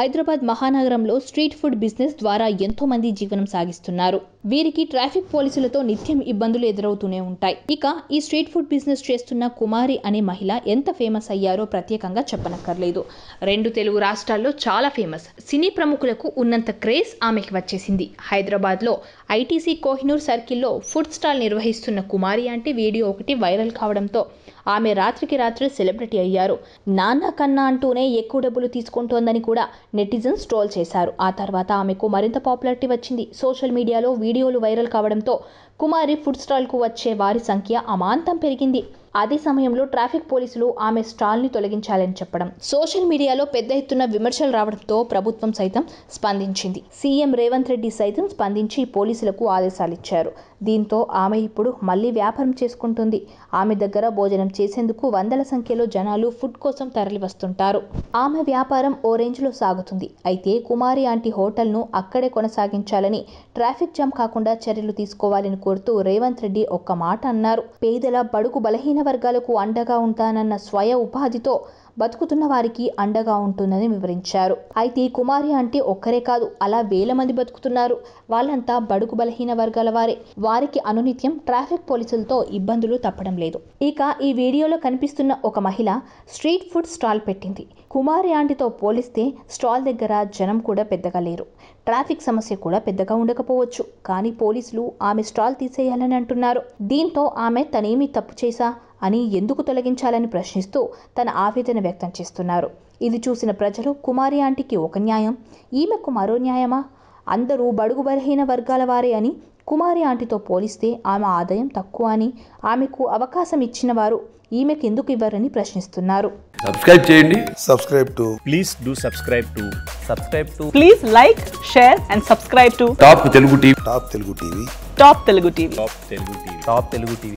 హైదరాబాద్ మహానగరంలో street food business ద్వారా ఎంతో మంది జీవనం సాగిస్తున్నారు వీరికి ట్రాఫిక్ పోలీసులతో నిత్యం ఇబ్బందులు ఎదురవుతూనే ఉంటాయి ఇక ఈ స్ట్రీట్ ఫుడ్ బిజినెస్ చేస్తున్న కుమారి అనే మహిళ ఎంత ఫేమస్ అయ్యారో ప్రత్యేకంగా చెప్పనక్కర్లేదు రెండు తెలుగు రాష్ట్రాల్లో చాలా ఫేమస్ సినీ ప్రముఖులకు ఉన్నంత క్రేజ్ ఆమెకి వచ్చేసింది హైదరాబాద్లో ఐటీసీ కోహినూర్ సర్కిల్లో ఫుడ్ స్టాల్ నిర్వహిస్తున్న కుమారి అంటే వీడియో ఒకటి వైరల్ కావడంతో ఆమె రాత్రికి రాత్రి సెలబ్రిటీ అయ్యారు నాన్న కన్నా అంటూనే ఎక్కువ డబ్బులు తీసుకుంటోందని కూడా నెటిజన్స్ ట్రోల్ చేశారు ఆ తర్వాత ఆమెకు మరింత పాపులారిటీ వచ్చింది సోషల్ మీడియాలో వీడియోలు వైరల్ కావడంతో కుమారి ఫుడ్ స్టాల్కు వచ్చే వారి సంఖ్య అమాంతం పెరిగింది అదే సమయంలో ట్రాఫిక్ పోలీసులు ఆమె స్టాల్ని తొలగించాలని చెప్పడం సోషల్ మీడియాలో పెద్ద ఎత్తున విమర్శలు రావడంతో ప్రభుత్వం సైతం స్పందించింది సీఎం రేవంత్ రెడ్డి సైతం స్పందించి పోలీసులకు ఆదేశాలిచ్చారు దీంతో ఆమె ఇప్పుడు మళ్ళీ వ్యాపారం చేసుకుంటుంది ఆమె దగ్గర భోజనం చేసేందుకు వందల సంఖ్యలో జనాలు ఫుడ్ కోసం తరలి వస్తుంటారు ఆమె వ్యాపారం ఓ రేంజ్లో సాగుతుంది అయితే కుమారి ఆంటీ హోటల్ను అక్కడే కొనసాగించాలని ట్రాఫిక్ జామ్ కాకుండా చర్యలు తీసుకోవాలని కోరుతూ రేవంత్ రెడ్డి ఒక్క మాట అన్నారు పేదల బడుగు బలహీన బలహీన వర్గాలకు అండగా ఉంటానన్న స్వయ ఉపాధితో బతుకుతున్న వారికి అండగా ఉంటుందని వివరించారు అయితే కుమారి అంటే ఒక్కరే కాదు అలా వేల మంది బతుకుతున్నారు వాళ్ళంతా బడుగు బలహీన వర్గాల వారే వారికి అనునిత్యం ట్రాఫిక్ పోలీసులతో ఇబ్బందులు తప్పడం లేదు ఇక ఈ వీడియోలో కనిపిస్తున్న ఒక మహిళ స్ట్రీట్ ఫుడ్ స్టాల్ పెట్టింది కుమారి ఆంటీతో పోలిస్తే స్టాల్ దగ్గర జనం కూడా పెద్దగా లేరు ట్రాఫిక్ సమస్య కూడా పెద్దగా ఉండకపోవచ్చు కానీ పోలీసులు ఆమె స్టాల్ తీసేయాలని అంటున్నారు దీంతో ఆమె తనేమి తప్పు చేశా అని ఎందుకు తొలగించాలని ప్రశ్నిస్తూ తన ఆవేదన వ్యక్తం చేస్తున్నారు ఇది చూసిన ప్రజలు కుమారి ఆంటీకి ఒక న్యాయం ఈమెకు మరో న్యాయమా అందరూ బడుగు బలహీన వర్గాల వారే అని కుమారి ఆంటీతో పోలిస్తే ఆమె ఆదాయం తక్కువ అని ఆమెకు అవకాశం ఇచ్చిన వారు ఈమెకు ఎందుకు ఇవ్వరని ప్రశ్నిస్తున్నారు సబ్స్క్రైబ్ చేయండి subscribe to please do subscribe to subscribe to please like share and subscribe to top Telugu TV top Telugu TV top Telugu TV top Telugu TV top Telugu TV